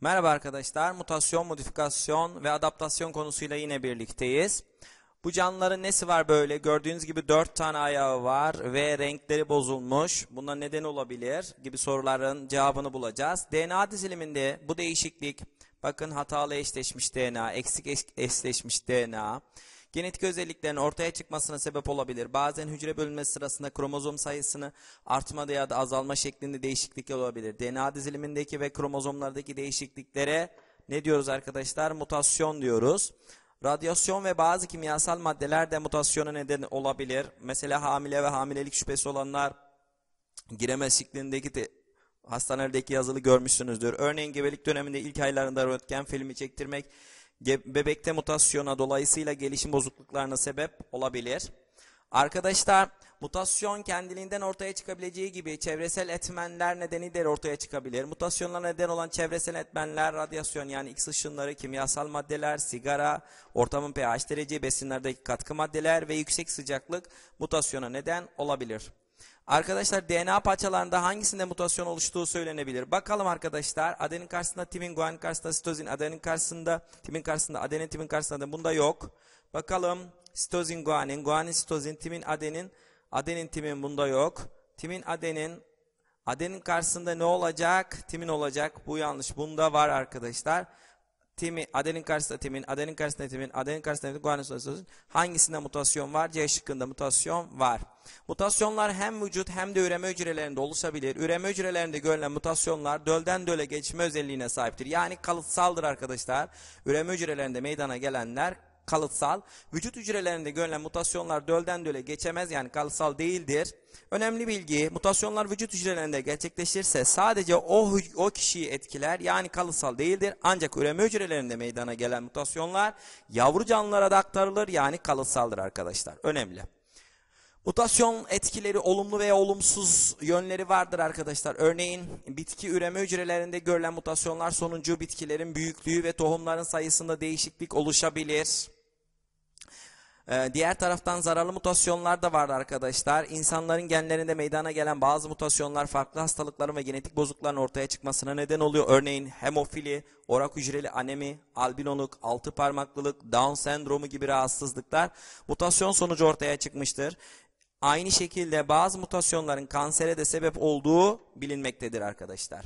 Merhaba arkadaşlar, mutasyon, modifikasyon ve adaptasyon konusuyla yine birlikteyiz. Bu canlıların nesi var böyle? Gördüğünüz gibi 4 tane ayağı var ve renkleri bozulmuş. Buna neden olabilir gibi soruların cevabını bulacağız. DNA diziliminde bu değişiklik, bakın hatalı eşleşmiş DNA, eksik eşleşmiş DNA, genetik özelliklerin ortaya çıkmasına sebep olabilir. Bazen hücre bölünmesi sırasında kromozom sayısını artma ya da azalma şeklinde değişiklikler olabilir. DNA dizilimindeki ve kromozomlardaki değişikliklere ne diyoruz arkadaşlar? Mutasyon diyoruz. Radyasyon ve bazı kimyasal maddeler de mutasyona neden olabilir. Mesela hamile ve hamilelik şüphesi olanlar giremez şeklindeki de hastanelerdeki yazılı görmüşsünüzdür. Örneğin gebelik döneminde ilk aylarında röntgen filmi çektirmek Bebekte mutasyona dolayısıyla gelişim bozukluklarına sebep olabilir. Arkadaşlar mutasyon kendiliğinden ortaya çıkabileceği gibi çevresel etmenler nedeniyle ortaya çıkabilir. Mutasyonlara neden olan çevresel etmenler radyasyon yani X ışınları, kimyasal maddeler, sigara, ortamın pH derece, besinlerdeki katkı maddeler ve yüksek sıcaklık mutasyona neden olabilir. Arkadaşlar DNA parçalarında hangisinde mutasyon oluştuğu söylenebilir. Bakalım arkadaşlar adenin karşısında timin, guanin karşısında sitozin, adenin karşısında timin karşısında adenin, timin karşısında adenin. Bunda yok. Bakalım sitozin, guanin, guanin, sitozin, timin, adenin, adenin, timin bunda yok. Timin, adenin, adenin karşısında ne olacak? Timin olacak. Bu yanlış. Bunda var arkadaşlar. Timi, adenin karşısında timin, adenin karşısında timin, adenin karşısında timin, guanin sonrası hangisinde mutasyon var? C şıkkında mutasyon var. Mutasyonlar hem vücut hem de üreme hücrelerinde oluşabilir. Üreme hücrelerinde görülen mutasyonlar dölden döle geçme özelliğine sahiptir. Yani kalıtsaldır arkadaşlar. Üreme hücrelerinde meydana gelenler kalıtsal. Vücut hücrelerinde görülen mutasyonlar dölden döle geçemez yani kalıtsal değildir. Önemli bilgi mutasyonlar vücut hücrelerinde gerçekleşirse sadece o, o kişiyi etkiler yani kalıtsal değildir. Ancak üreme hücrelerinde meydana gelen mutasyonlar yavru canlılara da aktarılır yani kalıtsaldır arkadaşlar. Önemli. Mutasyon etkileri olumlu veya olumsuz yönleri vardır arkadaşlar. Örneğin bitki üreme hücrelerinde görülen mutasyonlar sonucu bitkilerin büyüklüğü ve tohumların sayısında değişiklik oluşabilir. Ee, diğer taraftan zararlı mutasyonlar da vardı arkadaşlar. İnsanların genlerinde meydana gelen bazı mutasyonlar farklı hastalıkların ve genetik bozuklukların ortaya çıkmasına neden oluyor. Örneğin hemofili, orak hücreli anemi, albinoluk, altı parmaklılık, Down sendromu gibi rahatsızlıklar mutasyon sonucu ortaya çıkmıştır. Aynı şekilde bazı mutasyonların kansere de sebep olduğu bilinmektedir arkadaşlar.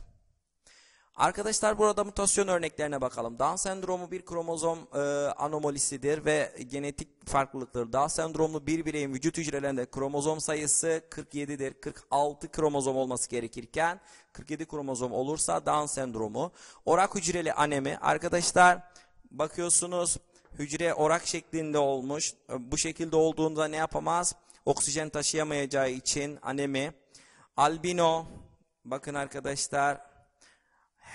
Arkadaşlar burada mutasyon örneklerine bakalım. Down sendromu bir kromozom e, anomalisidir ve genetik farklılıktır. Down sendromlu bir bireyin vücut hücrelerinde kromozom sayısı 47'dir. 46 kromozom olması gerekirken 47 kromozom olursa Down sendromu. Orak hücreli anemi arkadaşlar bakıyorsunuz hücre orak şeklinde olmuş. E, bu şekilde olduğunda ne yapamaz? Oksijen taşıyamayacağı için anemi. Albino bakın arkadaşlar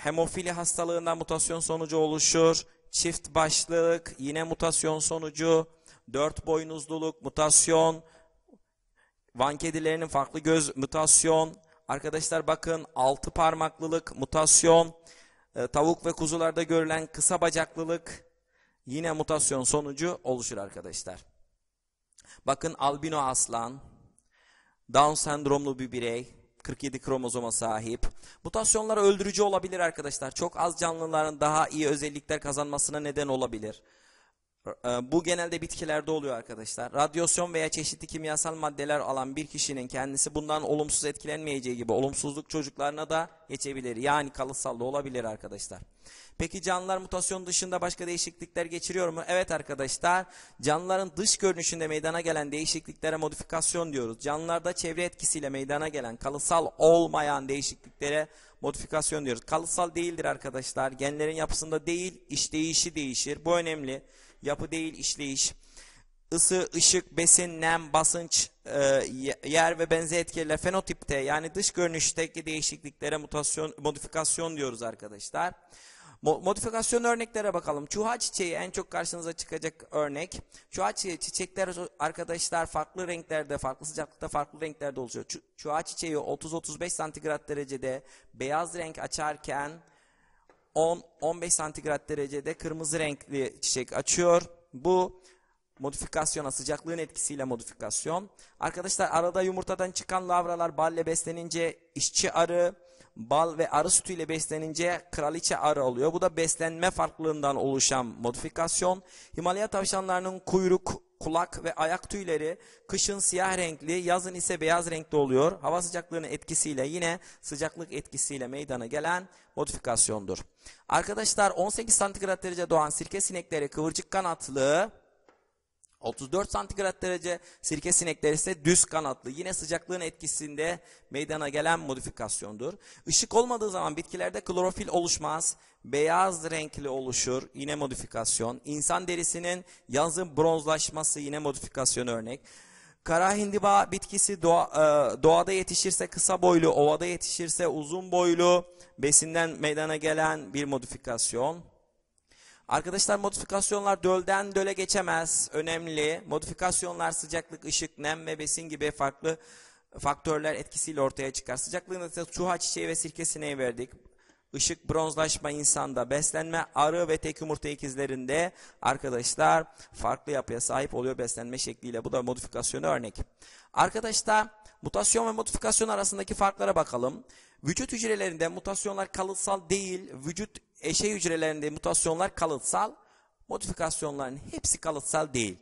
hemofili hastalığında mutasyon sonucu oluşur. Çift başlılık yine mutasyon sonucu. Dört boynuzluluk mutasyon. Van kedilerinin farklı göz mutasyon. Arkadaşlar bakın altı parmaklılık mutasyon. E, tavuk ve kuzularda görülen kısa bacaklılık yine mutasyon sonucu oluşur arkadaşlar. Bakın albino aslan, Down sendromlu bir birey, 47 kromozoma sahip. Mutasyonlar öldürücü olabilir arkadaşlar. Çok az canlıların daha iyi özellikler kazanmasına neden olabilir. Ee, bu genelde bitkilerde oluyor arkadaşlar. Radyasyon veya çeşitli kimyasal maddeler alan bir kişinin kendisi bundan olumsuz etkilenmeyeceği gibi olumsuzluk çocuklarına da geçebilir. Yani kalıtsal da olabilir arkadaşlar. Peki canlılar mutasyon dışında başka değişiklikler geçiriyor mu? Evet arkadaşlar canlıların dış görünüşünde meydana gelen değişikliklere modifikasyon diyoruz. Canlılarda çevre etkisiyle meydana gelen kalıtsal olmayan değişikliklere modifikasyon diyoruz. Kalıtsal değildir arkadaşlar. Genlerin yapısında değil iş değişi değişir. Bu önemli yapı değil işleyiş. Isı, ışık, besin, nem, basınç, e, yer ve benzeri etkiler fenotipte yani dış görünüşteki değişikliklere mutasyon, modifikasyon diyoruz arkadaşlar. modifikasyon örneklere bakalım. Çuha çiçeği en çok karşınıza çıkacak örnek. Çuha çiçeği çiçekler arkadaşlar farklı renklerde, farklı sıcaklıkta, farklı renklerde oluşuyor. Çuha çiçeği 30-35 santigrat derecede beyaz renk açarken 10-15 santigrat derecede kırmızı renkli çiçek açıyor. Bu modifikasyona, sıcaklığın etkisiyle modifikasyon. Arkadaşlar arada yumurtadan çıkan lavralar balle beslenince işçi arı, bal ve arı sütüyle beslenince kraliçe arı oluyor. Bu da beslenme farklılığından oluşan modifikasyon. Himalaya tavşanlarının kuyruk kulak ve ayak tüyleri kışın siyah renkli, yazın ise beyaz renkli oluyor. Hava sıcaklığının etkisiyle yine sıcaklık etkisiyle meydana gelen modifikasyondur. Arkadaşlar 18 santigrat derece doğan sirke sinekleri kıvırcık kanatlı 34 santigrat derece, sirke sinekleri ise düz kanatlı. Yine sıcaklığın etkisinde meydana gelen modifikasyondur. Işık olmadığı zaman bitkilerde klorofil oluşmaz. Beyaz renkli oluşur. Yine modifikasyon. İnsan derisinin yazın bronzlaşması yine modifikasyon örnek. Kara hindiba bitkisi doğa, e, doğada yetişirse kısa boylu, ovada yetişirse uzun boylu besinden meydana gelen bir modifikasyon. Arkadaşlar modifikasyonlar dölden döle geçemez. Önemli. Modifikasyonlar sıcaklık, ışık, nem ve besin gibi farklı faktörler etkisiyle ortaya çıkar. Sıcaklığın ise çuha çiçeği ve sirke sineği verdik. Işık, bronzlaşma insanda, beslenme arı ve tek yumurta ikizlerinde arkadaşlar farklı yapıya sahip oluyor beslenme şekliyle. Bu da modifikasyonu örnek. Arkadaşlar mutasyon ve modifikasyon arasındaki farklara bakalım. Vücut hücrelerinde mutasyonlar kalıtsal değil, vücut eşey hücrelerinde mutasyonlar kalıtsal, modifikasyonların hepsi kalıtsal değil.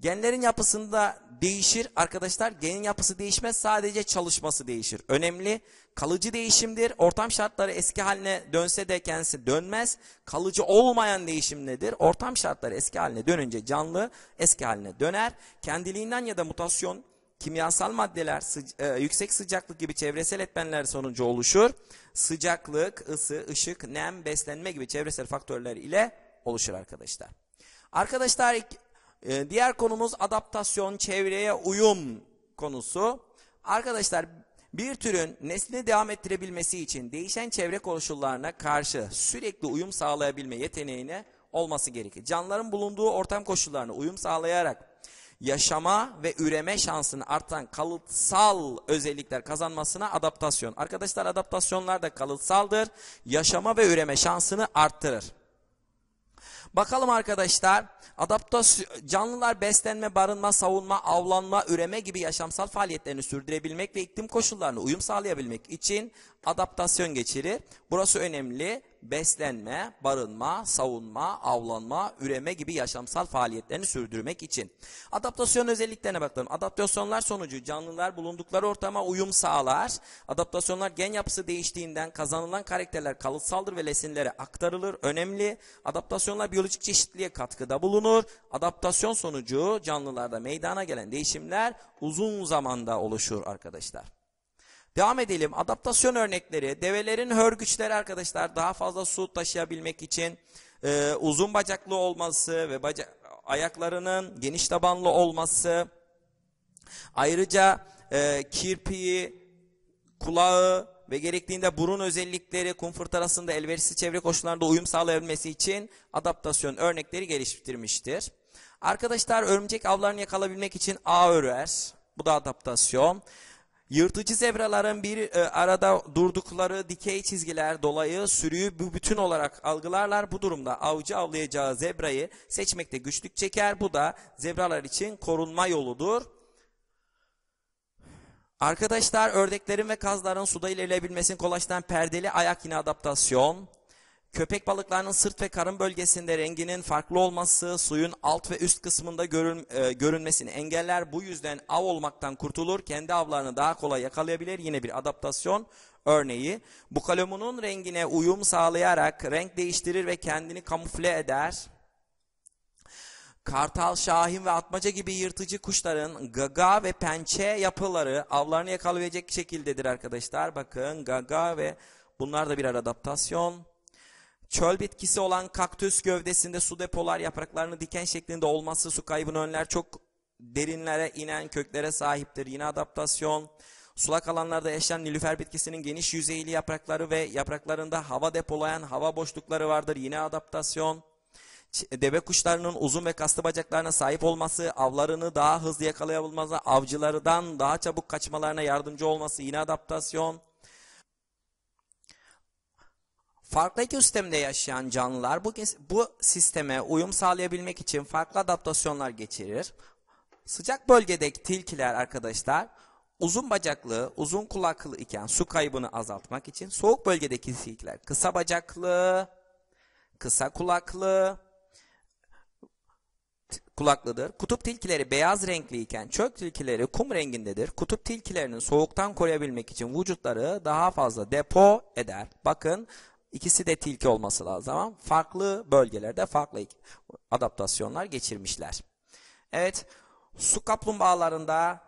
Genlerin yapısında değişir arkadaşlar. Genin yapısı değişmez sadece çalışması değişir. Önemli kalıcı değişimdir. Ortam şartları eski haline dönse de kendisi dönmez. Kalıcı olmayan değişim nedir? Ortam şartları eski haline dönünce canlı eski haline döner. Kendiliğinden ya da mutasyon kimyasal maddeler sıca e, yüksek sıcaklık gibi çevresel etmenler sonucu oluşur. Sıcaklık, ısı, ışık, nem, beslenme gibi çevresel faktörler ile oluşur arkadaşlar. Arkadaşlar e, diğer konumuz adaptasyon, çevreye uyum konusu. Arkadaşlar bir türün neslini devam ettirebilmesi için değişen çevre koşullarına karşı sürekli uyum sağlayabilme yeteneğine olması gerekir. Canlıların bulunduğu ortam koşullarına uyum sağlayarak yaşama ve üreme şansını artan kalıtsal özellikler kazanmasına adaptasyon. Arkadaşlar adaptasyonlar da kalıtsaldır. Yaşama ve üreme şansını arttırır. Bakalım arkadaşlar adaptasyon, canlılar beslenme, barınma, savunma, avlanma, üreme gibi yaşamsal faaliyetlerini sürdürebilmek ve iklim koşullarına uyum sağlayabilmek için adaptasyon geçirir. Burası önemli beslenme, barınma, savunma, avlanma, üreme gibi yaşamsal faaliyetlerini sürdürmek için. Adaptasyon özelliklerine bakalım. Adaptasyonlar sonucu canlılar bulundukları ortama uyum sağlar. Adaptasyonlar gen yapısı değiştiğinden kazanılan karakterler kalıtsaldır ve lesinlere aktarılır. Önemli. Adaptasyonlar biyolojik çeşitliliğe katkıda bulunur. Adaptasyon sonucu canlılarda meydana gelen değişimler uzun zamanda oluşur arkadaşlar. Devam edelim. Adaptasyon örnekleri. Develerin hörgüçleri arkadaşlar daha fazla su taşıyabilmek için e, uzun bacaklı olması ve baca ayaklarının geniş tabanlı olması. Ayrıca e, kirpiği, kulağı ve gerektiğinde burun özellikleri kum fırtınasında elverişli çevre koşullarında uyum sağlayabilmesi için adaptasyon örnekleri geliştirmiştir. Arkadaşlar örümcek avlarını yakalabilmek için ağ örer. Bu da adaptasyon. Yırtıcı zebraların bir e, arada durdukları dikey çizgiler dolayı sürüyü bu bütün olarak algılarlar. Bu durumda avcı avlayacağı zebrayı seçmekte güçlük çeker. Bu da zebralar için korunma yoludur. Arkadaşlar ördeklerin ve kazların suda ilerleyebilmesini kolaylaştıran perdeli ayak yine adaptasyon. Köpek balıklarının sırt ve karın bölgesinde renginin farklı olması suyun alt ve üst kısmında görün, e, görünmesini engeller. Bu yüzden av olmaktan kurtulur. Kendi avlarını daha kolay yakalayabilir. Yine bir adaptasyon örneği. Bukalemunun rengine uyum sağlayarak renk değiştirir ve kendini kamufle eder. Kartal, şahin ve atmaca gibi yırtıcı kuşların gaga ve pençe yapıları avlarını yakalayacak şekildedir arkadaşlar. Bakın gaga ve bunlar da birer adaptasyon. Çöl bitkisi olan kaktüs gövdesinde su depolar yapraklarını diken şeklinde olması su kaybını önler. Çok derinlere inen köklere sahiptir. Yine adaptasyon. Sulak alanlarda yaşayan nilüfer bitkisinin geniş yüzeyli yaprakları ve yapraklarında hava depolayan hava boşlukları vardır. Yine adaptasyon. Deve kuşlarının uzun ve kaslı bacaklarına sahip olması, avlarını daha hızlı yakalayabilmesi, avcılardan daha çabuk kaçmalarına yardımcı olması yine adaptasyon. Farklı ekosistemde yaşayan canlılar bu, bu sisteme uyum sağlayabilmek için farklı adaptasyonlar geçirir. Sıcak bölgedeki tilkiler arkadaşlar uzun bacaklı, uzun kulaklı iken su kaybını azaltmak için soğuk bölgedeki tilkiler kısa bacaklı, kısa kulaklı kulaklıdır. Kutup tilkileri beyaz renkliyken çök tilkileri kum rengindedir. Kutup tilkilerinin soğuktan koruyabilmek için vücutları daha fazla depo eder. Bakın İkisi de tilki olması lazım ama farklı bölgelerde farklı adaptasyonlar geçirmişler. Evet, su kaplumbağalarında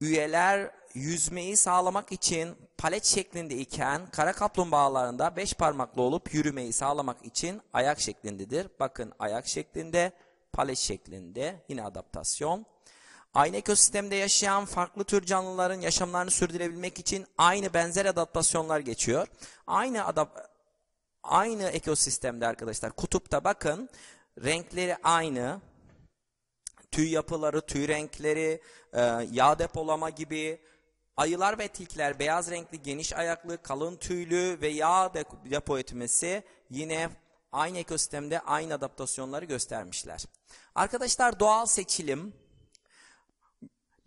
üyeler yüzmeyi sağlamak için palet şeklinde iken kara kaplumbağalarında beş parmaklı olup yürümeyi sağlamak için ayak şeklindedir. Bakın ayak şeklinde, palet şeklinde yine adaptasyon. Aynı ekosistemde yaşayan farklı tür canlıların yaşamlarını sürdürebilmek için aynı benzer adaptasyonlar geçiyor. Aynı adap aynı ekosistemde arkadaşlar kutupta bakın renkleri aynı. Tüy yapıları, tüy renkleri, e, yağ depolama gibi Ayılar ve tilkiler beyaz renkli geniş ayaklı, kalın tüylü ve yağ depo etmesi yine aynı ekosistemde aynı adaptasyonları göstermişler. Arkadaşlar doğal seçilim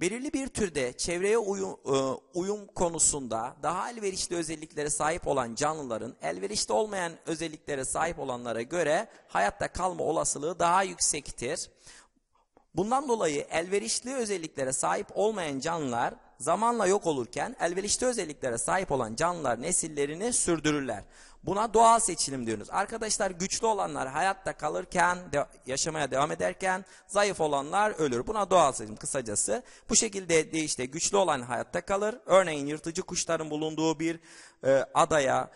Belirli bir türde çevreye uyum, e, uyum konusunda daha elverişli özelliklere sahip olan canlıların elverişli olmayan özelliklere sahip olanlara göre hayatta kalma olasılığı daha yüksektir. Bundan dolayı elverişli özelliklere sahip olmayan canlılar zamanla yok olurken elverişli özelliklere sahip olan canlılar nesillerini sürdürürler. Buna doğal seçilim diyoruz. Arkadaşlar güçlü olanlar hayatta kalırken, de, yaşamaya devam ederken zayıf olanlar ölür. Buna doğal seçilim kısacası. Bu şekilde de işte güçlü olan hayatta kalır. Örneğin yırtıcı kuşların bulunduğu bir e, adaya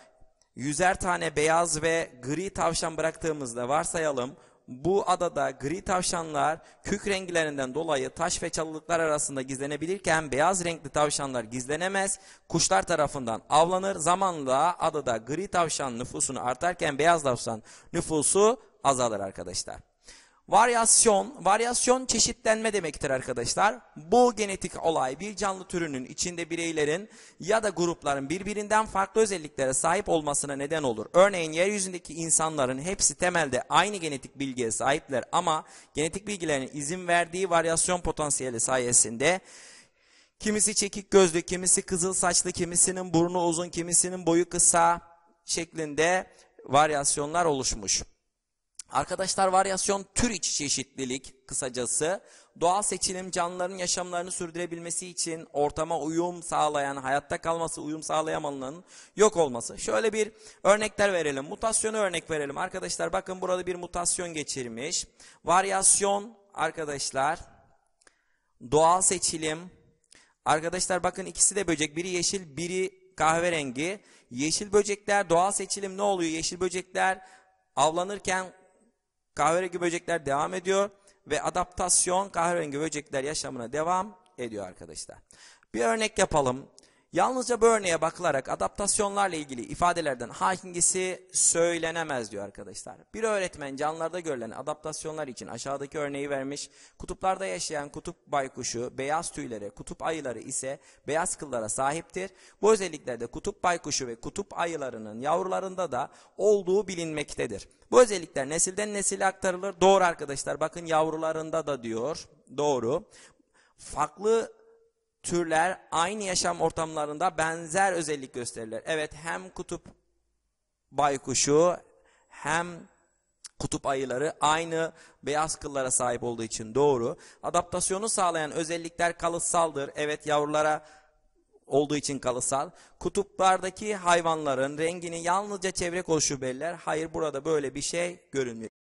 yüzer tane beyaz ve gri tavşan bıraktığımızda varsayalım bu adada gri tavşanlar kük renglerinden dolayı taş ve çalılıklar arasında gizlenebilirken beyaz renkli tavşanlar gizlenemez, kuşlar tarafından avlanır. Zamanla adada gri tavşan nüfusunu artarken beyaz tavşan nüfusu azalır arkadaşlar. Varyasyon, varyasyon çeşitlenme demektir arkadaşlar. Bu genetik olay bir canlı türünün içinde bireylerin ya da grupların birbirinden farklı özelliklere sahip olmasına neden olur. Örneğin yeryüzündeki insanların hepsi temelde aynı genetik bilgiye sahipler ama genetik bilgilerin izin verdiği varyasyon potansiyeli sayesinde kimisi çekik gözlü, kimisi kızıl saçlı, kimisinin burnu uzun, kimisinin boyu kısa şeklinde varyasyonlar oluşmuş. Arkadaşlar varyasyon tür iç çeşitlilik kısacası doğal seçilim canlıların yaşamlarını sürdürebilmesi için ortama uyum sağlayan, hayatta kalması uyum sağlayamalının yok olması. Şöyle bir örnekler verelim. Mutasyonu örnek verelim. Arkadaşlar bakın burada bir mutasyon geçirmiş. Varyasyon arkadaşlar doğal seçilim arkadaşlar bakın ikisi de böcek biri yeşil biri kahverengi. Yeşil böcekler doğal seçilim ne oluyor? Yeşil böcekler avlanırken Kahverengi böcekler devam ediyor ve adaptasyon kahverengi böcekler yaşamına devam ediyor arkadaşlar. Bir örnek yapalım. Yalnızca bu örneğe bakılarak adaptasyonlarla ilgili ifadelerden hangisi söylenemez diyor arkadaşlar. Bir öğretmen canlılarda görülen adaptasyonlar için aşağıdaki örneği vermiş. Kutuplarda yaşayan kutup baykuşu beyaz tüylere, kutup ayıları ise beyaz kıllara sahiptir. Bu özelliklerde kutup baykuşu ve kutup ayılarının yavrularında da olduğu bilinmektedir. Bu özellikler nesilden nesile aktarılır. Doğru arkadaşlar bakın yavrularında da diyor. Doğru. Farklı türler aynı yaşam ortamlarında benzer özellik gösterirler. Evet hem kutup baykuşu hem kutup ayıları aynı beyaz kıllara sahip olduğu için doğru. Adaptasyonu sağlayan özellikler kalıtsaldır. Evet yavrulara olduğu için kalıtsal. Kutuplardaki hayvanların rengini yalnızca çevre koşu belirler. Hayır burada böyle bir şey görünmüyor.